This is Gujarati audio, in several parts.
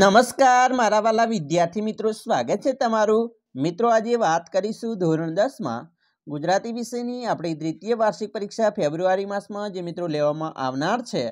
નમસ્કાર મારા વાલા વિદ્યાર્થી મિત્રો સ્વાગત છે તમારું મિત્રો આજે વાત કરીશું ધોરણ દસમાં ગુજરાતી વિષયની આપણી દ્વિતીય વાર્ષિક પરીક્ષા ફેબ્રુઆરી માસમાં જે મિત્રો લેવામાં આવનાર છે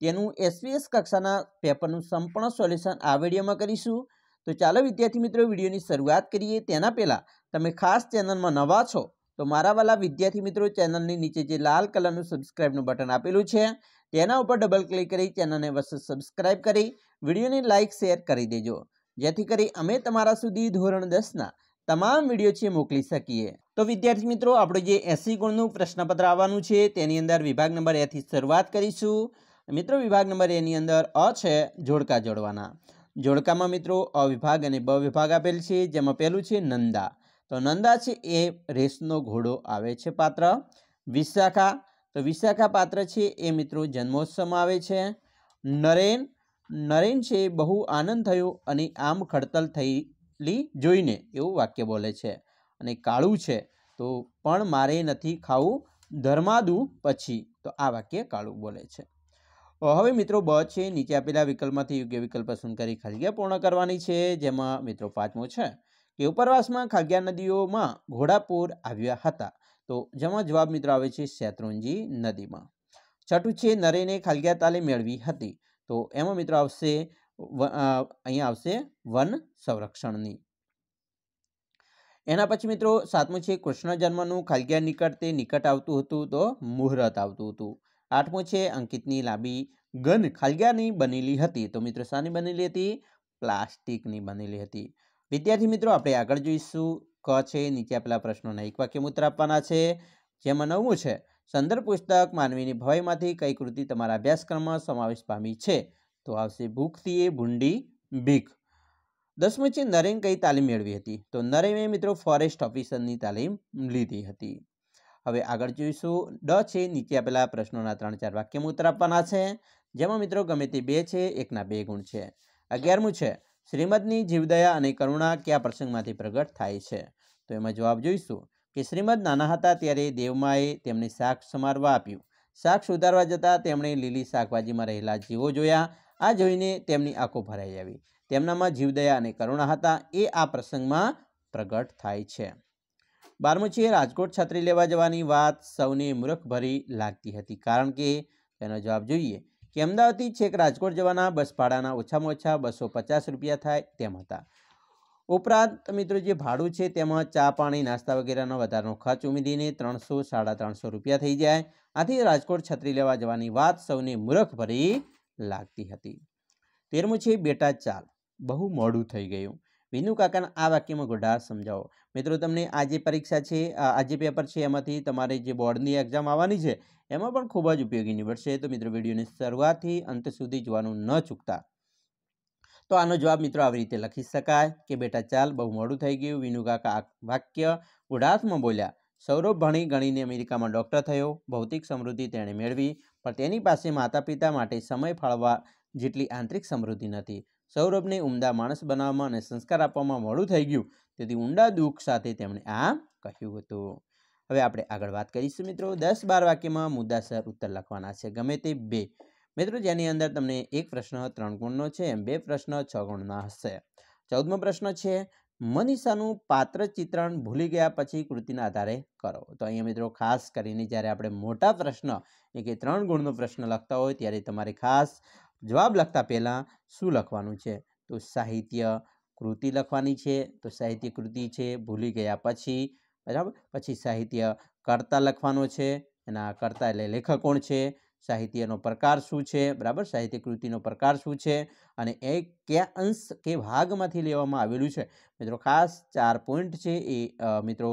તેનું એસવીએસ કક્ષાના પેપરનું સંપૂર્ણ સોલ્યુશન આ વિડીયોમાં કરીશું તો ચાલો વિદ્યાર્થી મિત્રો વિડીયોની શરૂઆત કરીએ તેના પહેલાં તમે ખાસ ચેનલમાં નવા છો તો મારા વાલા વિદ્યાર્થી મિત્રો ચેનલની નીચે જે લાલ કલરનું સબસ્ક્રાઈબનું બટન આપેલું છે તેના ઉપર ડબલ ક્લિક કરી ચેનલને વસ્તુ સબસ્ક્રાઈબ કરી વિડીયોને લાઇક શેર કરી દેજો જેથી કરી અમે તમારા સુધી ધોરણ દસના તમામ વિડીયો છે મોકલી શકીએ તો વિદ્યાર્થી મિત્રો આપણે જે એસી ગુણનું પ્રશ્નપત્ર આવવાનું છે તેની અંદર વિભાગ નંબર એથી શરૂઆત કરીશું મિત્રો વિભાગ નંબર એની અંદર અ છે જોડકા જોડવાના જોડકામાં મિત્રો અ વિભાગ અને બ વિભાગ આપેલ છે જેમાં પહેલું છે નંદા તો નંદા છે એ રેસનો ઘોડો આવે છે પાત્ર વિશાખા તો વિશાખા પાત્ર છે એ મિત્રો જન્મોત્સવમાં આવે છે નરેન નરેન છે બહુ આનંદ થયો અને આમ ખડતલ થયેલી જોઈને એવું વાક્ય બોલે છે અને કાળું છે તો પણ મારે નથી ખાવું ધર્માદુ પછી તો આ વાક્ય કાળું બોલે છે હવે મિત્રો બ છે નીચે આપેલા વિકલ્પમાંથી યોગ્ય વિકલ્પ પસંદ કરી ખાલગ્યા પૂર્ણ કરવાની છે જેમાં મિત્રો પાંચમો છે કે ઉપરવાસમાં ખાલગ્યા નદીઓમાં ઘોડાપુર આવ્યા હતા તો જેમાં જવાબ મિત્રો આવે છે શેત્રુંજી નદીમાં છઠ્ઠું છે નરેને ખાલગ્યા તાલે મેળવી હતી તો એમાં મિત્રો આવશે અહીંયા આવશે વન સંરક્ષણની એના પછી મિત્રો સાતમું છે કૃષ્ણ જન્મનું ખાલગ્યા નિકટ તે નિકટ આવતું હતું તો મુહૂર્ત આવતું હતું આઠમું છે અંકિતની લાંબી ગન ખાલગ્યાની બનેલી હતી તો મિત્રો શાની બનેલી હતી પ્લાસ્ટિકની બનેલી હતી વિદ્યાર્થી મિત્રો આપણે આગળ જોઈશું ક છે નીચે આપેલા પ્રશ્નોના એક વાક્ય મૂત્ર આપવાના છે જેમાં નવમું છે સંદર્ભ પુસ્તક માનવીની ભવાઈમાંથી કઈ કૃતિ તમારા અભ્યાસક્રમમાં સમાવેશ પામી છે તો આવશે ભૂખથી એ ભૂંડી ભીખ દસમું છે નરેન કઈ તાલીમ મેળવી હતી તો નરેને મિત્રો ફોરેસ્ટ ઓફિસરની તાલીમ લીધી હતી હવે આગળ જોઈશું ડ છે નીચે આપેલા પ્રશ્નોના ત્રણ ચાર વાક્યમાં ઉત્તર આપવાના છે જેમાં મિત્રો ગમે તે બે છે એકના બે ગુણ છે અગિયારમું છે શ્રીમદની જીવદયા અને કરુણા કયા પ્રસંગમાંથી પ્રગટ થાય છે તો એમાં જવાબ જોઈશું કે શ્રીમદ નાના હતા ત્યારે દેવમાએ તેમને શાક સમારવા આપ્યું શાક સુધારવા જતાં તેમણે લીલી શાકભાજીમાં રહેલા જીવો જોયા આ જોઈને તેમની આંખો ભરાઈ આવી તેમનામાં જીવદયા અને કરુણા હતા એ આ પ્રસંગમાં પ્રગટ થાય છે બારમું છે રાજકોટ છત્રી લેવા જવાની વાત સૌને મૂર્ખભરી લાગતી હતી કારણ કે તેનો જવાબ જોઈએ કે અમદાવાદથી છેક રાજકોટ જવાના બસ ભાડાના ઓછામાં ઓછા બસો પચાસ રૂપિયા થાય તેમ હતા ઉપરાંત મિત્રો જે ભાડું છે તેમાં ચા પાણી નાસ્તા વગેરેનો વધારાનો ખર્ચ ઉમેરીને ત્રણસો સાડા ત્રણસો રૂપિયા થઈ જાય આથી રાજકોટ છત્રી લેવા જવાની વાત સૌને મૂરખભરી લાગતી હતી તેરમું છે બેટા ચાલ બહુ મોડું થઈ ગયું વિનુ કાકાના આ વાક્યમાં ગોઢાર સમજાવો મિત્રો તમને આ જે પરીક્ષા છે આ જે પેપર છે એમાંથી તમારે જે બોર્ડની એક્ઝામ આવવાની છે એમાં પણ ખૂબ જ ઉપયોગી નીવડશે તો મિત્રો વિડીયોની શરૂઆતથી અંત સુધી જોવાનું ન ચૂકતા તો આનો જવાબ મિત્રો આવી રીતે લખી શકાય કે બેટા ચાલ બહુ મોડું થઈ ગયું વિનુકાકા આ વાક્ય ઉઢાસમાં બોલ્યા સૌરભ ભણી ગણીને અમેરિકામાં ડૉક્ટર થયો ભૌતિક સમૃદ્ધિ તેણે મેળવી પણ તેની પાસે માતા પિતા માટે સમય ફાળવા જેટલી આંતરિક સમૃદ્ધિ નથી સૌરભને ઉમદા માણસ બનાવવામાં અને સંસ્કાર આપવામાં મોડું થઈ ગયું તેથી ઊંડા દુઃખ સાથે તેમણે આ કહ્યું હતું હવે આપણે આગળ વાત કરીશું મિત્રો દસ બાર વાક્યમાં મુદ્દાસર ઉત્તર લખવાના છે ગમે તે બે મિત્રો જેની અંદર તમને એક પ્રશ્ન ત્રણ ગુણનો છે એમ બે પ્રશ્ન છ ગુણના હશે ચૌદમો પ્રશ્ન છે મનીષાનું પાત્ર ચિત્રણ ભૂલી ગયા પછી કૃતિના આધારે કરો તો અહીંયા મિત્રો ખાસ કરીને જ્યારે આપણે મોટા પ્રશ્ન એટલે કે ત્રણ ગુણનો પ્રશ્ન લખતા હોય ત્યારે તમારે ખાસ જવાબ લખતા પહેલાં શું લખવાનું છે તો સાહિત્ય કૃતિ લખવાની છે તો સાહિત્ય કૃતિ છે ભૂલી ગયા પછી બરાબર પછી સાહિત્ય કર્તા લખવાનો છે એના કર્તા એટલે લેખક કોણ છે સાહિત્યનો પ્રકાર શું છે બરાબર સાહિત્ય કૃતિનો પ્રકાર શું છે અને એ કયા અંશ કે ભાગમાંથી લેવામાં આવેલું છે મિત્રો ખાસ ચાર પોઈન્ટ છે એ મિત્રો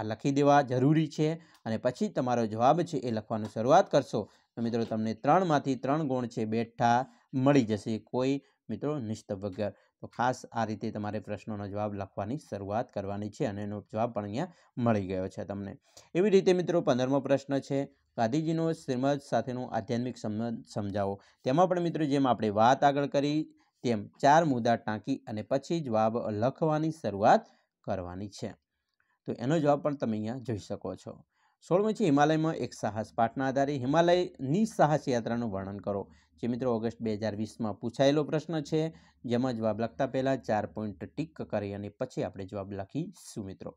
આ લખી દેવા જરૂરી છે અને પછી તમારો જવાબ છે એ લખવાનું શરૂઆત કરશો તો મિત્રો તમને ત્રણમાંથી ત્રણ ગુણ છે બેઠા મળી જશે કોઈ મિત્રો નિસ્તભ વગર તો ખાસ આ રીતે તમારે પ્રશ્નોનો જવાબ લખવાની શરૂઆત કરવાની છે અને એનો જવાબ પણ અહીંયા મળી ગયો છે તમને એવી રીતે મિત્રો પંદરમો પ્રશ્ન છે ગાંધીજીનો શ્રીમદ સાથેનો આધ્યાત્મિક સંબંધ સમજાવો તેમાં પણ મિત્રો જેમ આપણે વાત આગળ કરી તેમ ચાર મુદ્દા ટાંકી અને પછી જવાબ લખવાની શરૂઆત કરવાની છે તો એનો જવાબ પણ તમે અહીંયા જોઈ શકો છો સોળમું છે હિમાલયમાં એક સાહસ પાઠના આધારે હિમાલયની સાહસ યાત્રાનું વર્ણન કરો જે મિત્રો ઓગસ્ટ બે હજાર વીસમાં પૂછાયેલો પ્રશ્ન છે જેમાં જવાબ લખતા પહેલાં ચાર પોઈન્ટ ટીક કરી અને પછી આપણે જવાબ લખીશું મિત્રો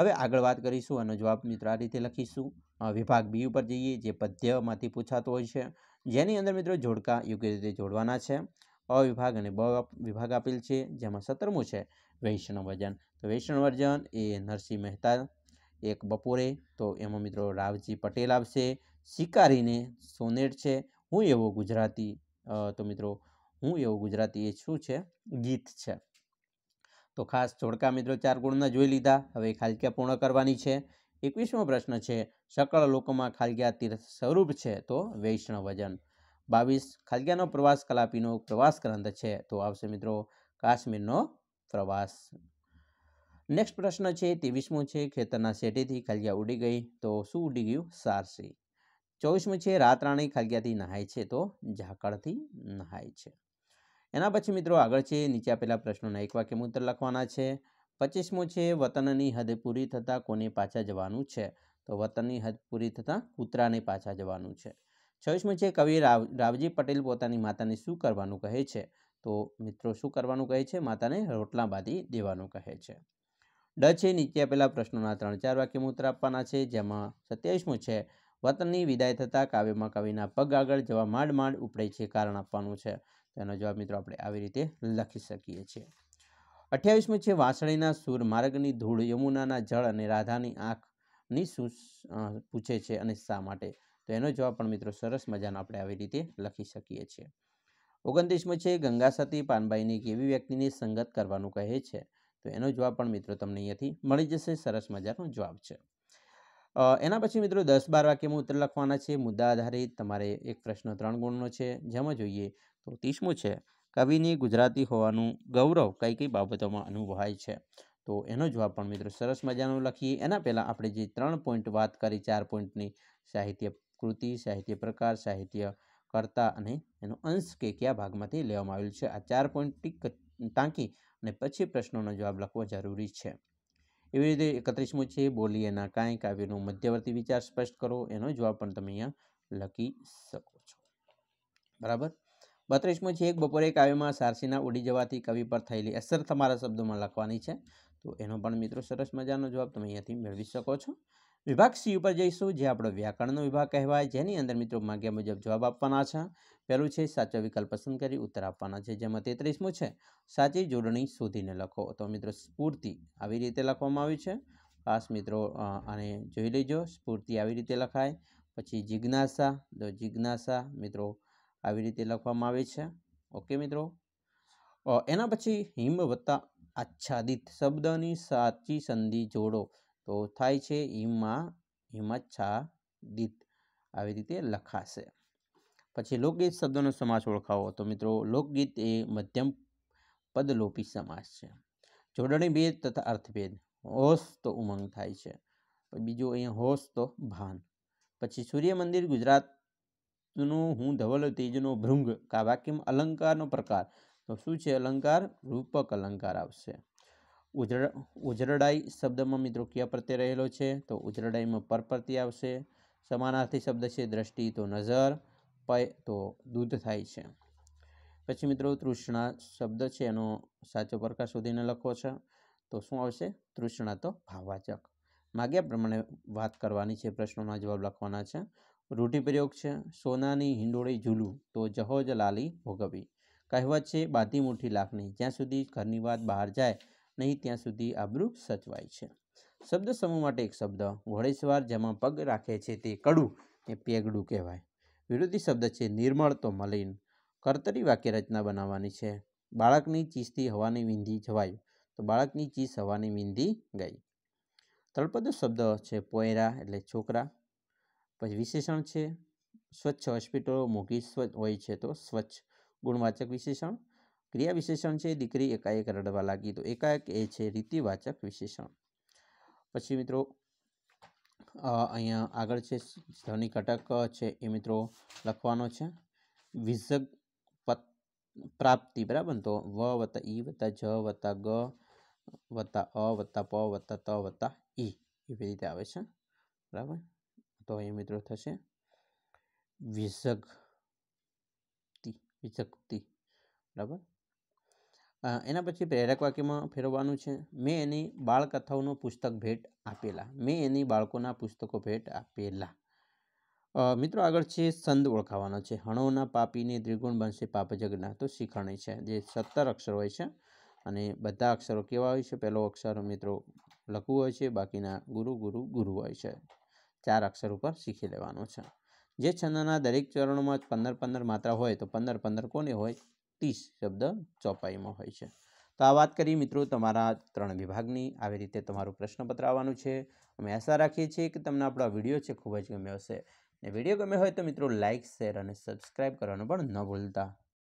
હવે આગળ વાત કરીશું આનો જવાબ મિત્રો આ રીતે લખીશું વિભાગ બી ઉપર જઈએ જે પદ્યમાંથી પૂછાતો હોય છે જેની અંદર મિત્રો જોડકા યોગ્ય રીતે જોડવાના છે અવિભાગ અને બ વિભાગ આપેલ છે જેમાં સત્તરમું છે વૈષ્ણવજન તો વૈષ્ણવ એ નરસિંહ મહેતા એક બપોરે તો એમાં મિત્રો રાવજી પટેલ આવશે શિકારીને સોનેટ છે હું એવો ગુજરાતી તો મિત્રો હું એવો ગુજરાતી એ શું છે ગીત છે તો ખાસ જોડકા મિત્રો ચાર ગુણના જોઈ લીધા હવે ખાલક્યા પૂર્ણ કરવાની છે એકવીસમો પ્રશ્ન છે સકળ લોકોમાં ખાલગ્યા તીર્થ સ્વરૂપ છે તો વૈષ્ણવ વજન બાવીસ ખાલગ્યાનો પ્રવાસ કલાપીનો પ્રવાસ ગ્રંથ છે તો આવશે મિત્રો કાશ્મીરનો પ્રવાસ નેક્સ્ટ પ્રશ્ન છે ત્રેવીસમો છે ખેતરના શેઠેથી ખાલિયા ઉડી ગઈ તો શું ઉડી ગયું સારસી ચોવીસમું છે રાતરાણી ખાલિયાથી નહાય છે તો ઝાકળથી નહાય છે એના પછી મિત્રો આગળ છે નીચે આપેલા પ્રશ્નોના એક વાક્ય ઉત્તર લખવાના છે પચીસમો છે વતનની હદ પૂરી થતાં કોને પાછા જવાનું છે તો વતનની હદ પૂરી થતાં કૂતરાને પાછા જવાનું છે છવ્વીસમો છે કવિ રાવ રાવજી પટેલ પોતાની માતાને શું કરવાનું કહે છે તો મિત્રો શું કરવાનું કહે છે માતાને રોટલા બાંધી દેવાનું કહે છે ડ છે નીચે આપેલા પ્રશ્નોના ત્રણ ચાર વાક્ય ઉત્તર આપવાના છે જેમાં સત્યાવીસમો છે વતનની વિદાય થતાં કાવ્યમાં કવિના પગ આગળ જવા માંડ માંડ ઉપડે છે કારણ આપવાનું છે તેનો જવાબ મિત્રો આપણે આવી રીતે લખી શકીએ છીએ અઠ્યાવીસમું છે વાસળીના સૂર માર્ગની ધૂળ યમુનાના જળ અને રાધાની આંખની શું પૂછે છે અને શા માટે તો એનો જવાબ પણ મિત્રો સરસ મજાનો આપણે આવી રીતે લખી શકીએ છીએ ઓગણત્રીસમો છે ગંગા સતી પાનબાઈની કેવી વ્યક્તિની સંગત કરવાનું કહે છે તો એનો જવાબ પણ મિત્રો તમને અહીંયાથી મળી જશે સરસ મજાનો જવાબ છે એના પછી મિત્રો દસ બાર વાક્યમાં ઉત્તર લખવાના છે મુદ્દા આધારિત તમારે એક પ્રશ્ન ત્રણ ગુણનો છે જેમાં જોઈએ તો ત્રીસમું છે કવિની ગુજરાતી હોવાનું ગૌરવ કઈ કઈ બાબતોમાં અનુભવાય છે તો એનો જવાબ પણ મિત્રો સરસ મજાનો લખીએ એના પહેલાં આપણે જે ત્રણ પોઈન્ટ વાત કરી ચાર પોઈન્ટની સાહિત્ય કૃતિ સાહિત્ય પ્રકાર સાહિત્ય કરતા અને એનો અંશ કે કયા ભાગમાંથી લેવામાં આવેલું છે આ ચાર પોઈન્ટ ટીક ટાંકી અને પછી પ્રશ્નોનો જવાબ લખવો જરૂરી છે એવી રીતે એકત્રીસમું છે બોલી એના કાંઈ કાવ્યનું મધ્યવર્તી વિચાર સ્પષ્ટ કરો એનો જવાબ પણ તમે અહીંયા લખી શકો છો બરાબર બત્રીસમું છે એક બપોરે કાવ્યમાં સારસીના ઉડી જવાથી કવિ પર થયેલી અસર તમારા શબ્દોમાં લખવાની છે તો એનો પણ મિત્રો સરસ મજાનો જવાબ તમે અહીંયાથી મેળવી શકો છો વિભાગ સી ઉપર જઈશું જે આપણો વ્યાકરણનો વિભાગ કહેવાય જેની અંદર મિત્રો માગ્યા મુજબ જવાબ આપવાના છે પહેલું છે સાચો વિકલ્પ પસંદ કરી ઉત્તર આપવાના છે જેમાં તેત્રીસમું છે સાચી જોડણી શોધીને લખો તો મિત્રો સ્ફૂર્તિ આવી રીતે લખવામાં આવ્યું છે ખાસ મિત્રો આને જોઈ લેજો સ્ફૂર્તિ આવી રીતે લખાય પછી જિજ્ઞાસા તો જિજ્ઞાસા મિત્રો આવી રીતે લખવામાં આવે છે ઓકે મિત્રો એના પછી હિમ વત્તા આચ્છાદિત શબ્દની સાચી સંધિ જોડો તો થાય છે હિમમાં હિમાચ્છાદિત આવી રીતે લખાશે પછી લોકગીત શબ્દનો સમાસ ઓળખાવો તો મિત્રો લોકગીત એ મધ્યમ પદલોપી સમાસ છે જોડણી ભેદ તથા અર્થભેદ હોશ તો ઉમંગ થાય છે બીજું અહીંયા હોશ તો ભાન પછી સૂર્ય મંદિર ગુજરાત નું હું ધવલ તેજનો ભૃંગ આ વાક્યમાં અલંકારનો પ્રકાર તો શું છે અલંકાર રૂપક અલંકાર આવશે ઉજળ ઉજરડાઈ શબ્દમાં મિત્રો ક્યાં પ્રત્યે રહેલો છે તો ઉજરડાઈમાં પરપરતી આવશે સમાનાર્થી શબ્દ છે દ્રષ્ટિ તો નજર પય તો દૂધ થાય છે પછી મિત્રો તૃષ્ણા શબ્દ છે એનો સાચો પ્રકાર શોધીને લખો છે તો શું આવશે તૃષ્ણા તો ભાવવાચક માગ્યા પ્રમાણે વાત કરવાની છે પ્રશ્નોના જવાબ લખવાના છે રૂઢિપ્રયોગ છે સોનાની હિંડોળી ઝૂલું તો જહોજ લાલી ભોગવી કહેવત છે બાતી મુઠ્ઠી લાખની જ્યાં સુધી ઘરની વાત બહાર જાય નહીં ત્યાં સુધી આબરૂ સચવાય છે શબ્દ સમૂહ માટે એક શબ્દ ઘોડેસવાર જેમાં પગ રાખે છે તે કડું એ પેગડું કહેવાય વિરોધી શબ્દ છે નિર્મળ તો મલિન કર્તરી વાક્ય રચના બનાવવાની છે બાળકની ચીજથી હવાની વિંધી જવાયું તો બાળકની ચીજ હવાની વિંધી ગઈ તળપદ શબ્દ છે પોયરા એટલે છોકરા પછી વિશેષણ છે સ્વચ્છ હોસ્પિટલો મોઘી સ્વચ્છ હોય છે તો સ્વચ્છ ગુણવાચક વિશેષણ ક્રિયા વિશેષણ છે દીકરી એકાએક રડવા લાગી તો એકાએક એ છે રીતિવાચક વિશેષણ પછી મિત્રો અહીંયા આગળ છે ધ્વનિ ઘટક છે એ મિત્રો લખવાનો છે વિઝગ પ્રાપ્તિ બરાબર તો વ વત્તા ઈ વત્તા જ વત્તા ગ વત્તા અ વત્તા પ વત્તા ત વત્તા ઈ એવી રીતે આવે છે બરાબર તો અહીંયા મિત્રો થશે વિસગતિ વિઝગતિ બરાબર એના પછી પ્રેરક વાક્યમાં ફેરવવાનું છે મેં એની બાળકથાઓનું પુસ્તક ભેટ આપેલા મેં એની બાળકોના પુસ્તકો ભેટ આપેલા મિત્રો આગળ છે સંદ ઓળખાવાનો છે હણોના પાપીને ત્રિગુણ બનશે પાપ જગના તો શિખાણી છે જે સત્તર અક્ષર હોય છે અને બધા અક્ષરો કેવા હોય છે પહેલો અક્ષર મિત્રો લખવું હોય છે બાકીના ગુરુ ગુરુ ગુરુ હોય છે ચાર અક્ષર ઉપર શીખી લેવાનું છે જે છંદના દરેક ચરણોમાં પંદર પંદર માત્રા હોય તો પંદર પંદર કોને હોય ત્રીસ શબ્દ ચોપાઈમાં હોય છે તો આ વાત કરી મિત્રો તમારા ત્રણ વિભાગની આવી રીતે તમારું પ્રશ્નપત્ર આવવાનું છે અમે આશા રાખીએ છીએ કે તમને આપણો વિડીયો છે ખૂબ જ ગમ્યો હશે ને વિડીયો ગમ્યો હોય તો મિત્રો લાઇક શેર અને સબસ્ક્રાઈબ કરવાનું પણ ન ભૂલતા